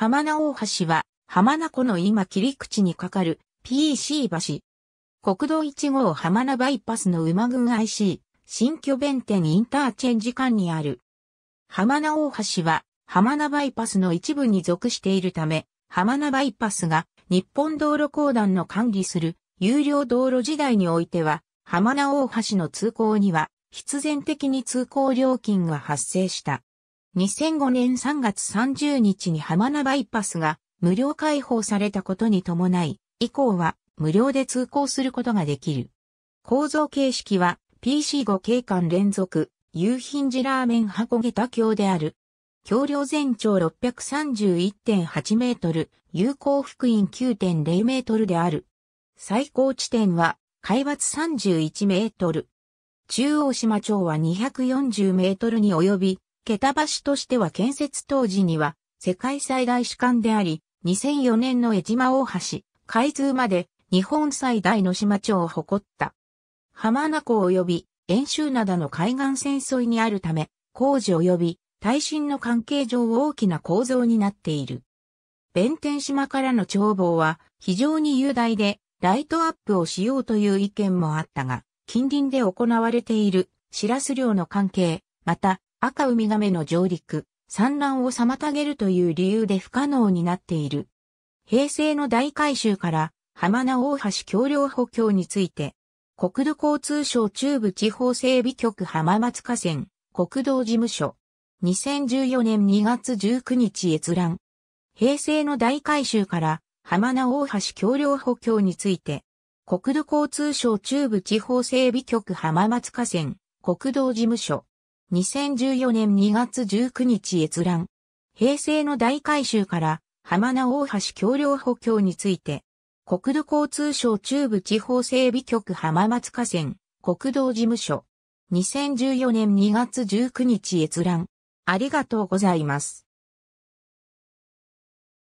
浜名大橋は、浜名湖の今切り口にかかる p c 橋。国道1号浜名バイパスの馬群 IC、新居弁天インターチェンジ間にある。浜名大橋は、浜名バイパスの一部に属しているため、浜名バイパスが日本道路公団の管理する有料道路時代においては、浜名大橋の通行には必然的に通行料金が発生した。2005年3月30日に浜名バイパスが無料開放されたことに伴い、以降は無料で通行することができる。構造形式は PC5 景観連続、夕品寺ラーメン箱下駄橋である。橋梁全長631.8メートル、有効幅員9.0メートルである。最高地点は海抜31メートル。中央島町は240メートルに及び、桁橋としては建設当時には世界最大主幹であり、2004年の江島大橋、開通まで日本最大の島町を誇った。浜名湖及び遠州灘の海岸線沿いにあるため、工事及び耐震の関係上大きな構造になっている。弁天島からの眺望は非常に雄大でライトアップをしようという意見もあったが、近隣で行われているシラス漁の関係、また赤ウミガメの上陸、産卵を妨げるという理由で不可能になっている。平成の大改修から浜名大橋橋梁補強について、国土交通省中部地方整備局浜松河川国道事務所。2014年2月19日閲覧。平成の大改修から浜名大橋橋梁補強について、国土交通省中部地方整備局浜松河川国道事務所。2014年2月19日閲覧。平成の大改修から浜名大橋橋梁補強について、国土交通省中部地方整備局浜松河川国道事務所。2014年2月19日閲覧。ありがとうございます。